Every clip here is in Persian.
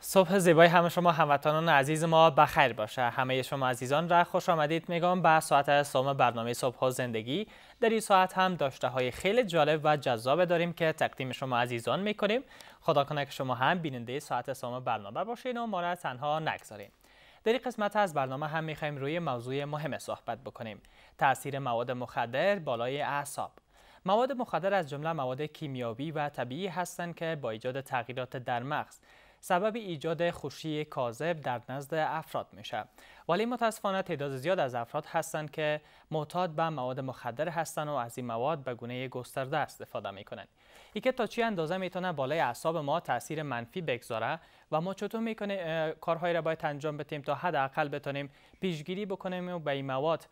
صبح زیبای همه شما هموطنان عزیز ما بخیر باشه همه شما عزیزان را خوش آمدید میگم به ساعت سوم برنامه صبح زندگی در این ساعت هم داشته های خیلی جالب و جذاب داریم که تقدیم شما عزیزان میکنیم خدا کنه که شما هم بیننده ساعت سوم برنامه باشین و ما را تنها نگذاریم در این قسمت از برنامه هم میخوایم روی موضوع مهم صحبت بکنیم تاثیر مواد مخدر بالای اعصاب مواد مخدر از جمله مواد کیمیاوی و طبیعی هستند که با ایجاد تغییرات در مغز سبب ایجاد خوشی کاذب در نزد افراد میشه ولی متاسفانه تعداد زیاد از افراد هستند که معتاد به مواد مخدر هستند و از این مواد به گونه گسترده استفاده می کنند ای که تا چی اندازه میتونه بالای اعصاب ما تاثیر منفی بگذاره و ما چطور میکنه کارهایی را باید انجام بتیم تا حداقل بتونیم پیشگیری بکنیم و به این مواد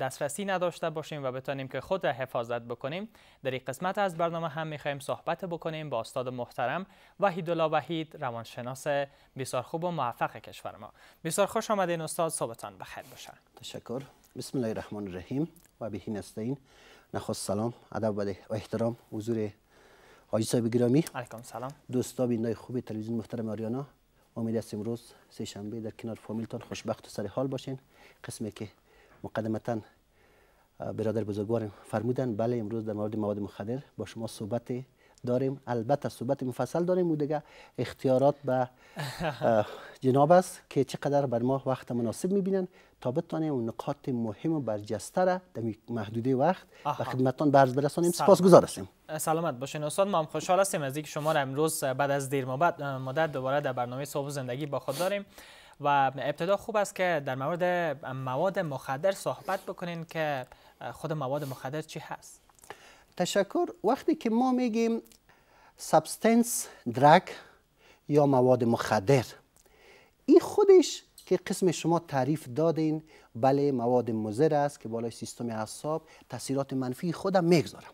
دسترسی نداشته باشیم و بتانیم که خود را حفاظت بکنیم در این قسمت از برنامه هم میخوایم صحبت بکنیم با استاد محترم وحید الله وحید روانشناس بسیار خوب و موفق کشور ما بسیار خوش آمدین استاد صحبتان بخیر باشه تشکر بسم الله الرحمن الرحیم و به این نخواست سلام ادب و احترام حضور حاجی صاحب گرامی علیکم سلام دوستا بینای خوب تلویزیون محترم آریانا امید است امروز سه شنبه در کنار فامیلتان خوشبخت و سر حال باشین قسمی که مقدمتا برادر بزرگوارم فرمودن بله امروز در مورد مواد مخدر با شما صحبت داریم البته صحبت مفصل داریم و دیگه اختیارات به جناب است که چقدر بر ما وقت مناسب میبینن تا بتانیم اون نقاط مهم و برجسته را در محدوده وقت به خدمتان به برسانیم گذارستیم سلامت باشین استاد ما هم خوشحال هستیم از اینکه شما را امروز بعد از دیر مدت دوباره در برنامه صبح زندگی با خود داریم و ابتدا خوب است که در مورد مواد مخدر صحبت بکنین که خود مواد مخدر چی هست تشکر وقتی که ما میگیم سبستنس درگ یا مواد مخدر این خودش که قسم شما تعریف دادین بله مواد مزر است که بالای سیستم اعصاب تاثیرات منفی خودم میگذارم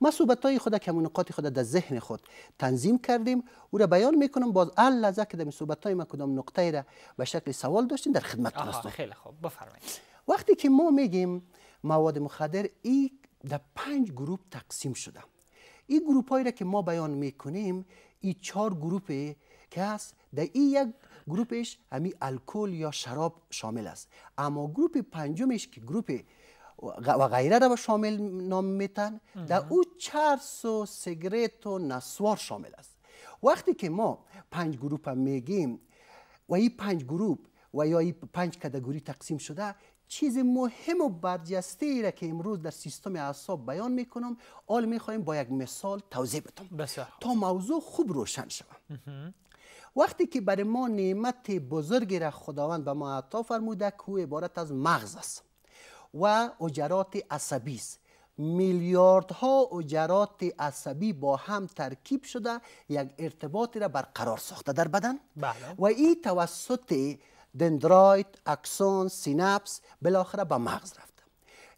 ما صحبت های خود که نقاط خود در ذهن خود تنظیم کردیم او را بیان میکنم باز ال لحظه که در صحبت های ما کدام نقطه را به شکل سوال داشتین در خدمت هستم خیلی خوب بفرمایید وقتی که ما میگیم مواد مخدر ای در پنج گروپ تقسیم شده این گروپ هایی را که ما بیان میکنیم این چهار گروپ که هست در این یک گروپش همی الکل یا شراب شامل است اما گروپ پنجمش که گروپ و غیره را شامل نام میتن در او چرس و سگریت و نسوار شامل است وقتی که ما پنج گروپ میگیم و این پنج گروپ و یا این پنج کدگوری تقسیم شده چیز مهم و برجسته ای را که امروز در سیستم اعصاب بیان میکنم آل میخوایم با یک مثال توضیح بدم تا موضوع خوب روشن شوم وقتی که برای ما نعمت بزرگی را خداوند به ما عطا فرموده که عبارت از مغز است و اجرات عصبی است میلیاردها اجرات عصبی با هم ترکیب شده یک ارتباطی را برقرار ساخته در بدن بله. و این توسط دندرایت اکسون سینپس بالاخره به مغز رفتم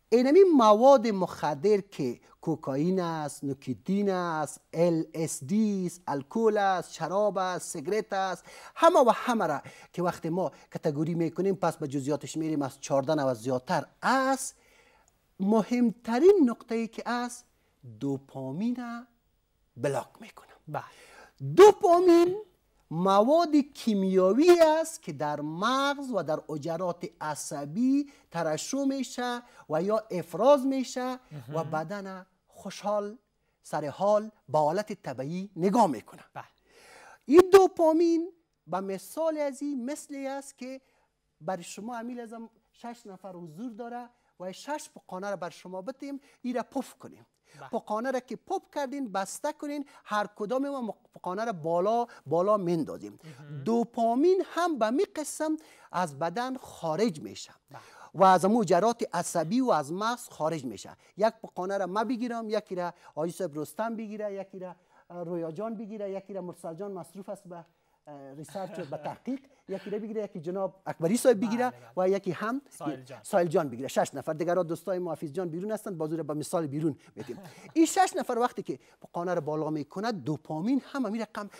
اینمی مواد مخدر که کوکائین است نوکیدین است LSD است الکل است شراب است سگریت است همه و همه را که وقتی ما کتگوری میکنیم پس به جزیاتش میریم از 14 و زیادتر است مهمترین نقطه ای که است دوپامین بلاک میکنم بله دوپامین مواد کیمیاوی است که در مغز و در اجرات عصبی ترشح میشه و یا افراز میشه و بدن خوشحال سر حال به حالت طبیعی نگاه میکنه بله. این دوپامین به مثال از این مثلی است که برای شما امیل ازم شش نفر حضور داره و شش پقانه را بر شما بتیم این را پف کنیم بله. پقانه را که پپ کردین بسته کنین هر کدام ما پقانه را بالا بالا مندازیم دوپامین هم به می قسم از بدن خارج میشه بله. و از موجرات عصبی و از مغز خارج میشه یک پقانه را ما بگیرم یکی را صاحب رستم بگیره یکی را رویا جان بگیره یکی را مرسل جان مصروف است به ریسرچ و تحقیق یکی را بگیره یکی جناب اکبری صاحب بگیره بله، بله. و یکی هم سایل جان, بگیره شش نفر دیگر را دوستای محافظ جان بیرون هستند بازور به مثال بیرون بدیم این شش نفر وقتی که قانه را بالا میکنه دوپامین هم می رقم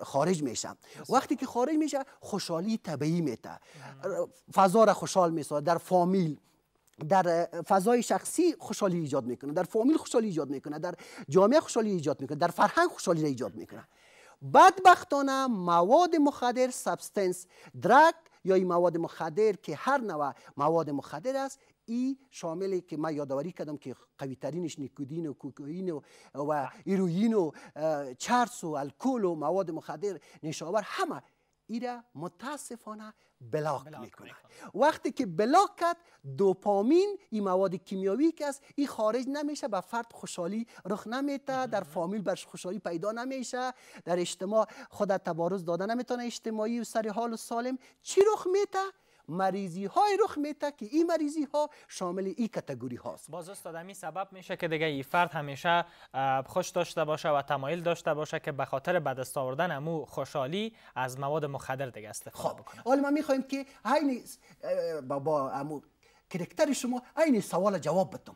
خارج میشه وقتی که خارج میشه خوشحالی طبیعی میته فضا را خوشحال میسازه در فامیل در فضای شخصی خوشحالی ایجاد میکنه در فامیل خوشحالی ایجاد میکنه در جامعه خوشحالی ایجاد میکنه در فرهنگ خوشحالی را ایجاد میکنه بدبختانه مواد مخدر سبستنس درک یا این مواد مخدر که هر نوع مواد مخدر است ای شامل که من یادآوری کردم که قوی ترینش نیکودین و کوکائین و, و ایروئین و چرس و الکل و مواد مخدر نشاور همه ایره متاسفانه بلاک, بلاک وقتی که بلاک کرد دوپامین این مواد کیمیایی که است این خارج نمیشه به فرد خوشحالی رخ نمیته در فامیل برش خوشحالی پیدا نمیشه در اجتماع خود تبارز داده نمیتونه اجتماعی و سر حال و سالم چی رخ میده مریضی های رخ میته که این مریضی ها شامل این کاتگوری هاست باز استاد همین سبب میشه که دیگه این فرد همیشه خوش داشته باشه و تمایل داشته باشه که به خاطر به آوردن امو خوشحالی از مواد مخدر دیگه استفاده خب. بکنه حالا ما میخوایم که عین با امو کرکتر شما عین سوال جواب بدم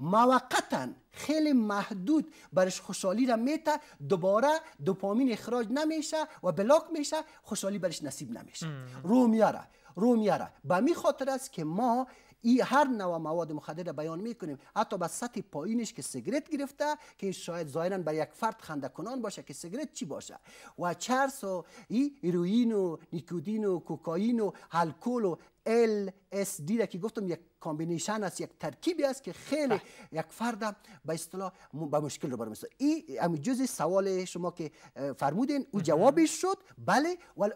موقتا خیلی محدود برش خوشحالی را میته دوباره دوپامین اخراج نمیشه و بلاک میشه خوشحالی برش نصیب نمیشه رومیاره رو میاره به می خاطر است که ما ای هر نوع مواد مخدر را بیان میکنیم حتی به سطح پایینش که سیگرت گرفته که شاید ظاهرا بر یک فرد خنده کنان باشه که سیگرت چی باشه و چرس و ای ایروین و نیکودین و کوکائین و الکل و ال دی را که گفتم یک کامبینیشن است یک ترکیبی است که خیلی بله. یک فرد به اصطلاح به مشکل رو برمیسته این همین جزء سوال شما که فرمودین او جوابش شد بله ولی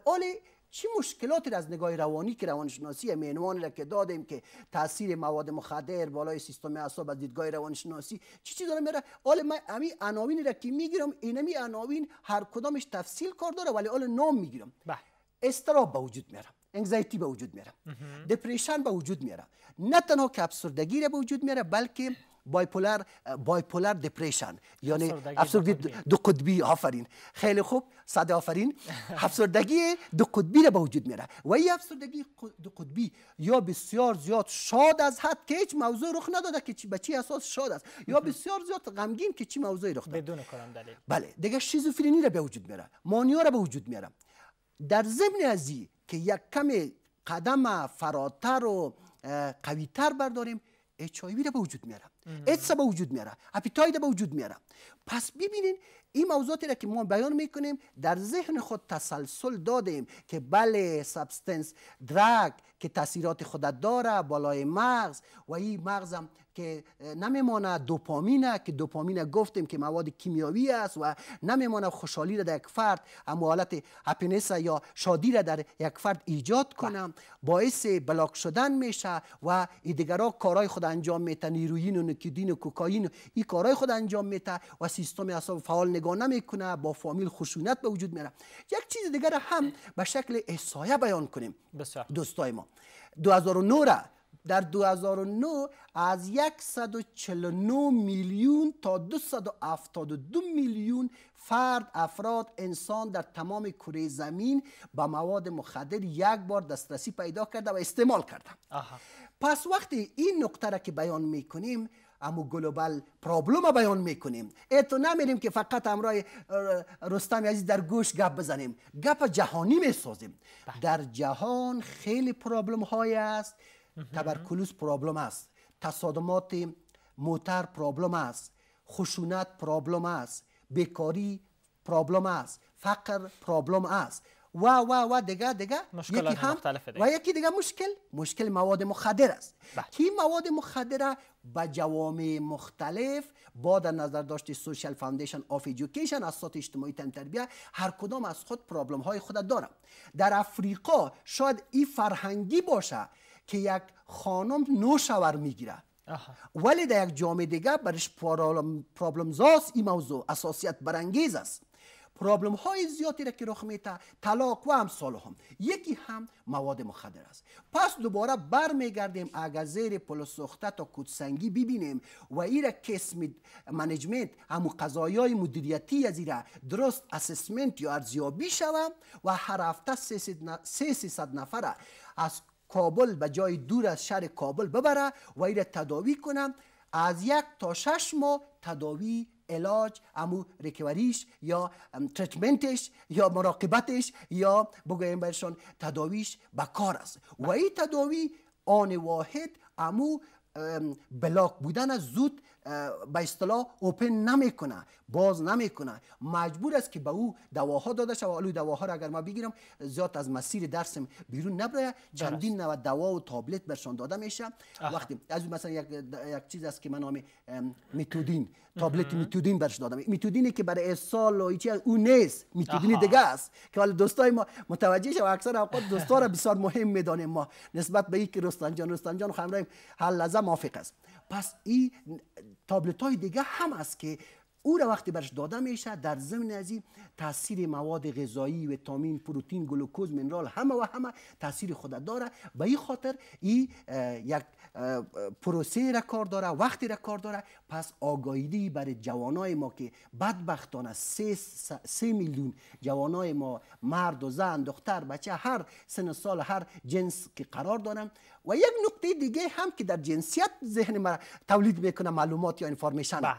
چه مشکلاتی از نگاه روانی که روانشناسی منوان را که دادیم که تاثیر مواد مخدر بالای سیستم اعصاب از دیدگاه روانشناسی چی چی داره میره حالا من امی عناوین را که میگیرم اینمی عناوین هر کدامش تفصیل کار داره ولی حالا نام میگیرم بله. استراب به وجود میره، انگزایتی به وجود میاره دپریشن به وجود میاره نه تنها که افسردگی به وجود میاره بلکه بایپولر بایپولر دپریشن یعنی افسردگی دو قطبی آفرین خیلی خوب ساده آفرین افسردگی دو قطبی را به وجود میره و این افسردگی دو قطبی یا بسیار زیاد شاد از حد که هیچ موضوع رخ نداده که چی به چی اساس شاد است یا بسیار زیاد غمگین که چی موضوعی رخ داده بدون کلام دلیل بله دیگه شیزوفرنی را به وجود میاره مانیا را به وجود میاره در ضمن از که یک کم قدم فراتر و قویتر برداریم اچ آی به وجود میاره ایدز به وجود میاره اپیتاید به وجود میاره پس ببینین این موضوعاتی را که ما بیان میکنیم در ذهن خود تسلسل دادیم که بله سبستنس درگ که تاثیرات خود داره بالای مغز و این مغزم که نمیمانه دوپامینه که دوپامینه گفتیم که مواد کیمیاوی است و نمیمانه خوشحالی را در یک فرد اما حالت هپینس یا شادی را در یک فرد ایجاد بله. کنم باعث بلاک شدن میشه و دیگرا کارهای خود انجام میتن نیروین و نکیدین و کوکائین این کارهای خود انجام میته و سیستم اعصاب فعال نگاه نمیکنه با فامیل خشونت به وجود میاره یک چیز دیگر هم به شکل احسایه بیان کنیم دوستای ما 2009 در 2009 از 149 میلیون تا 272 میلیون فرد افراد انسان در تمام کره زمین به مواد مخدر یک بار دسترسی پیدا کرده و استعمال کرده پس وقتی این نقطه را که بیان میکنیم اما گلوبال پرابلم بیان میکنیم ایتو نمیریم که فقط همراه رستم عزیز در گوش گپ بزنیم گپ جهانی میسازیم بله. در جهان خیلی پرابلم های است تبرکلوس پرابلم است تصادمات موتر پرابلم است خشونت پرابلم است بیکاری پرابلم است فقر پرابلم است و و و دیگه دیگه یکی هم و یکی دیگه مشکل مشکل مواد مخدر است که بله. مواد مخدر به جوامع مختلف با در نظر داشت سوشال فاندیشن اف ایژوکیشن از سات اجتماعی تن تربیه هر کدام از خود پرابلم های خود دارم در افریقا شاید این فرهنگی باشه که یک خانم نو شاور میگیره ولی در یک جامعه دیگه برش پرابلم زاست این موضوع اساسیت برانگیز است پرابلم های زیادی را که رخ میده طلاق و سال هم یکی هم مواد مخدر است پس دوباره برمیگردیم اگر زیر پل سوخته تا کودسنگی ببینیم و را کس منیجمنت همو قضایای مدیریتی از درست اسسمنت یا ارزیابی شوم و هر هفته 300 نفره از کابل به جای دور از شهر کابل ببره و ایره تداوی کنم از یک تا شش ماه تداوی علاج امو ریکوریش یا تریتمنتش یا مراقبتش یا بگویم برشان تداویش به کار است و این تداوی آن واحد امو بلاک بودن از زود به اصطلاح اوپن نمیکنه باز نمیکنه مجبور است که به او دواها داده شود الو دواها را اگر ما بگیرم زیاد از مسیر درسم بیرون نبره چندین نوع دوا و تابلت برشان داده میشه وقتی از مثلا یک, یک چیز است که من نام میتودین تابلت میتودین برش دادم میتودینی که برای ارسال و چیز او نیست میتودین دیگه است که ولی دوستای ما متوجه شو اکثر اوقات دوستا را بسیار مهم میدانیم ما نسبت به اینکه رستنجان رستنجان خمرایم هر لحظه موافق است پس این تابلت های دیگه هم است که او را وقتی برش داده میشه در ضمن از این تاثیر مواد غذایی ویتامین پروتین، گلوکوز منرال همه و همه تاثیر خود داره به این خاطر این یک پروسه را کار داره وقتی را کار داره پس آگاهی برای جوانای ما که بدبختانه سه, سه میلیون جوانای ما مرد و زن دختر بچه هر سن سال هر جنس که قرار دارم و یک نقطه دیگه هم که در جنسیت ذهن ما تولید میکنه معلومات یا انفارمیشن بله.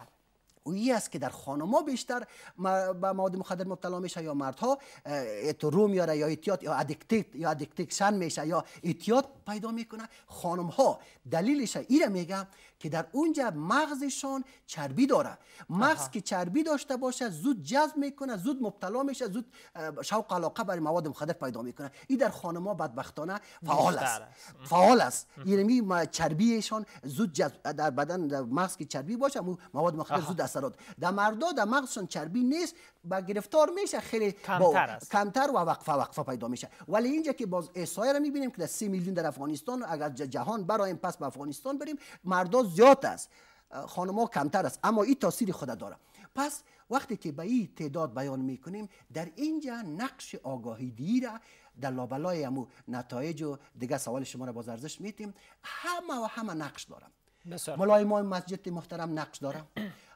اویی است که در ها بیشتر به مواد مخدر مبتلا میشه یا مردها روم میاره یا اتیات یا ادیکتیت یا ادیکتیکشن میشه یا اعتیاد پیدا میکنه خانم ها دلیلش ایره میگه که در اونجا مغزشان چربی داره مغز آها. که چربی داشته باشه زود جذب میکنه زود مبتلا میشه زود شوق علاقه برای مواد مخدر پیدا میکنه این در ها بدبختانه فعال است فعال است یعنی چربیشان زود جذب در بدن در مغز که چربی باشه مواد مخدر زود اثرات در مردا در مغزشون چربی نیست با گرفتار میشه خیلی کمتر, است. کمتر و وقفه وقفه پیدا میشه ولی اینجا که باز احصای را میبینیم که در 3 میلیون در افغانستان اگر جهان برایم پس به افغانستان بریم مردا زیاد است ها کمتر است اما این تاثیر خود داره پس وقتی که به این تعداد بیان میکنیم در اینجا نقش آگاهی دیره در لابلای امو نتایج و دیگه سوال شما را باز ارزش میتیم همه و همه نقش دارم ملای ما مسجد محترم نقش داره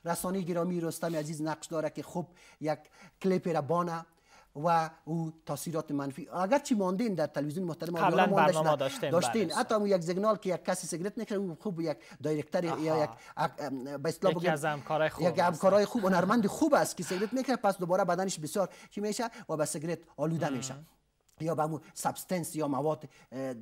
رسانه گرامی رستم عزیز نقش داره که خوب یک کلیپ را بانه و او تاثیرات منفی اگر چی ماندین در تلویزیون محترم قبلا برنامه داشتیم داشتین بله. حتی اون یک زگنال که یک کسی سیگرت نکره او خوب یک دایرکتر یا یک به اصطلاح یک از خوب یک همکارای خوب هنرمند خوب است که سیگرت نکره پس دوباره بدنش بسیار چی میشه و به سیگرت آلوده میشه یا به همون یا مواد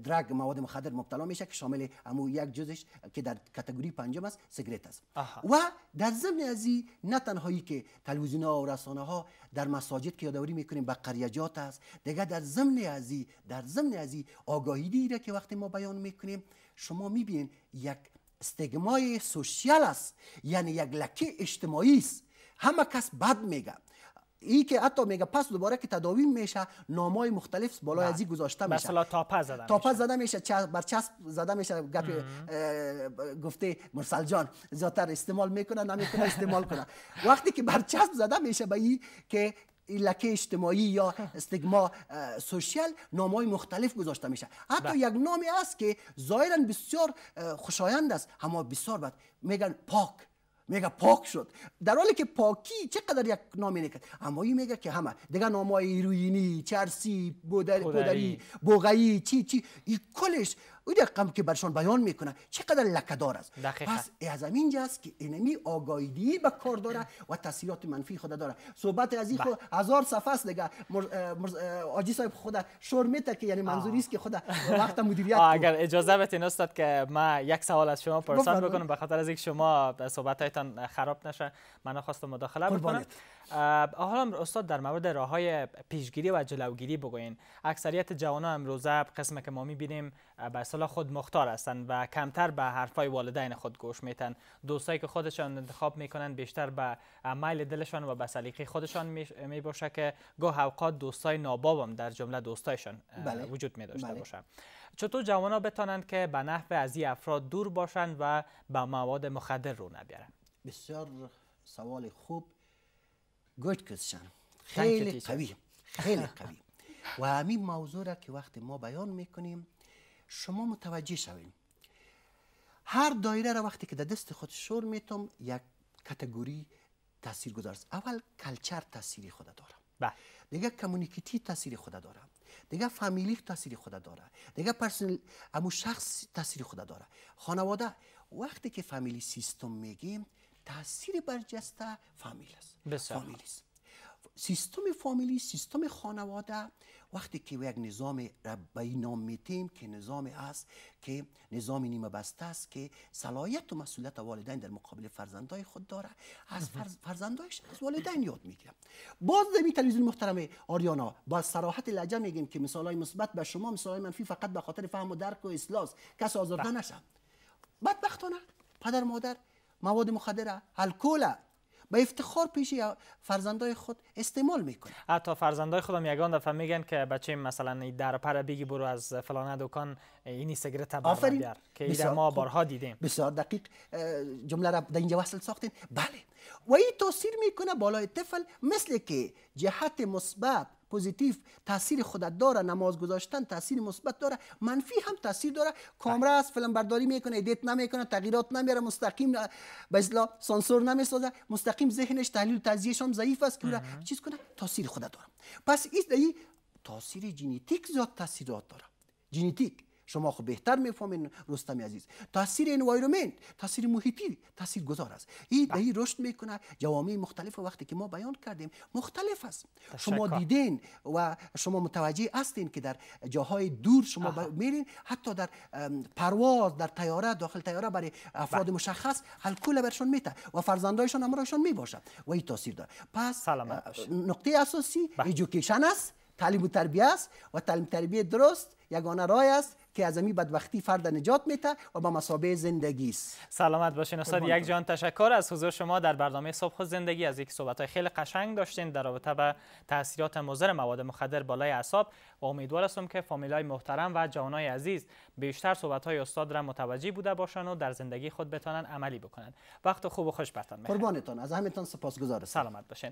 درگ مواد مخدر مبتلا میشه که شامل امو یک جزش که در کاتگوری پنجم است سگریت است و در ضمن از نه تنهایی که تلویزیون ها و رسانه ها در مساجد که یادآوری میکنیم به قریجات است دیگه در ضمن از در ضمن از آگاهی دیره که وقتی ما بیان میکنیم شما میبین یک استگمای سوشیال است یعنی یک لکه اجتماعی است همه کس بد میگه ای که حتی میگه پس دوباره که تداویم میشه نامای مختلف بالای ازی بله. گذاشته میشه مثلا تاپه زده تاپه زده میشه بر چسب زده میشه گپ گفته مرسل جان زیادتر استعمال میکنه نمیکنه استعمال کنه وقتی که بر چسب زده میشه به ای که لکه اجتماعی یا استگما سوشیال نامهای مختلف گذاشته میشه حتی بله. یک نامی است که ظاهرا بسیار خوشایند است اما بسیار بد میگن پاک میگه پاک شد در حالی که پاکی چقدر یک نامی نکرد اما این میگه که همه دیگه نامای ایروینی چرسی بودری بوغایی چی چی این کلش یک رقم که برشان بیان میکنه چقدر لکدار است پس از اینجا است که اینمی آگاهی به کار داره و تاثیرات منفی خود داره صحبت از این بله. هزار صفحه است دیگه آجی صاحب خود شور میته که یعنی منظوری است که خود وقت مدیریت اگر اجازه بدین استاد که من یک سوال از شما پرسان بکنم به خاطر از اینکه شما صحبت هایتان خراب نشه من خواستم مداخله بکنم حالا استاد در مورد راه های پیشگیری و جلوگیری بگوین اکثریت جوانان امروزه قسم که ما میبینیم به سال خود مختار هستند و کمتر به های والدین خود گوش میتن دوستایی که خودشان انتخاب میکنن بیشتر به میل دلشان و به سلیقه خودشان میباشه که گاه اوقات دوستای نابابم در جمله دوستایشان بله. وجود میداشته بله. باشه چطور جوان بتانند که به نحو از این افراد دور باشند و به مواد مخدر رو نبیارند بسیار سوال خوب گوت خیلی قوی خیلی قوی و همین موضوع را که وقتی ما بیان میکنیم شما متوجه شویم هر دایره را وقتی که در دست خود شور میتوم یک کتگوری تاثیر گذار اول کلچر تاثیر خود داره بح. بله. دیگه کمونیکیتی تاثیر خود داره دیگه فامیلی تاثیر خود داره دیگه پرسنل امو شخص تاثیر خود داره خانواده وقتی که فامیلی سیستم میگیم تاثیر برجسته فامیل است سیستم فامیلی سیستم خانواده وقتی که یک نظام این نام میتیم که نظام است که نظام نیمه بسته است که صلاحیت و مسئولیت والدین در مقابل فرزندای خود داره از فرزندایش از والدین یاد میگیره باز در تلویزیون محترم آریانا با صراحت لجه میگیم که مثالای مثبت به شما مثالای منفی فقط به خاطر فهم و درک و اصلاح کس آزرده بله. نشه بدبختانه پدر مادر مواد مخدره، الکل به افتخار پیش فرزندای خود استعمال میکنه حتی فرزندای خودم یگان دفعه میگن که بچه مثلا در پر بگی برو از فلانه دکان اینی سیگرت آفرین بیار که ما بارها دیدیم بسیار دقیق جمله را در اینجا وصل ساختین بله و این تاثیر میکنه بالای طفل مثل که جهت مثبت پوزیتیو تاثیر خودت داره نماز گذاشتن تاثیر مثبت داره منفی هم تاثیر داره کامرا است فیلم برداری میکنه ادیت نمیکنه تغییرات نمیاره مستقیم به اصطلاح سانسور نمیسازه مستقیم ذهنش تحلیل تجزیه هم ضعیف است که چیز کنه تاثیر خودت داره پس این تاثیر ژنتیک زیاد تاثیرات داره ژنتیک شما خو خب بهتر میفهمین رستم عزیز تاثیر انوایرومنت تاثیر محیطی تاثیر گذار است این بله. دهی رشد میکنه جوامع مختلف وقتی که ما بیان کردیم مختلف است شما دیدین و شما متوجه هستین که در جاهای دور شما میرین حتی در پرواز در تیاره داخل تیاره برای افراد بله. مشخص الکل برشون میته و هم همراهشان میباشد و این تاثیر داره پس نقطه اساسی ایجوکیشن بله. است تعلیم و تربیه است و تعلیم تربیه درست یگانه راه است که از امی بدبختی فرد نجات میته و به مسابه زندگی است سلامت باشین استاد یک جان تشکر از حضور شما در برنامه صبح زندگی از یک صحبت خیلی قشنگ داشتین در رابطه به تاثیرات مضر مواد مخدر بالای اعصاب و امیدوار هستم که فامیلای محترم و جوانای عزیز بیشتر صحبت های استاد را متوجه بوده باشند و در زندگی خود بتونن عملی بکنن وقت خوب و خوش برتان قربانتون از همتون سپاسگزارم سلامت باشین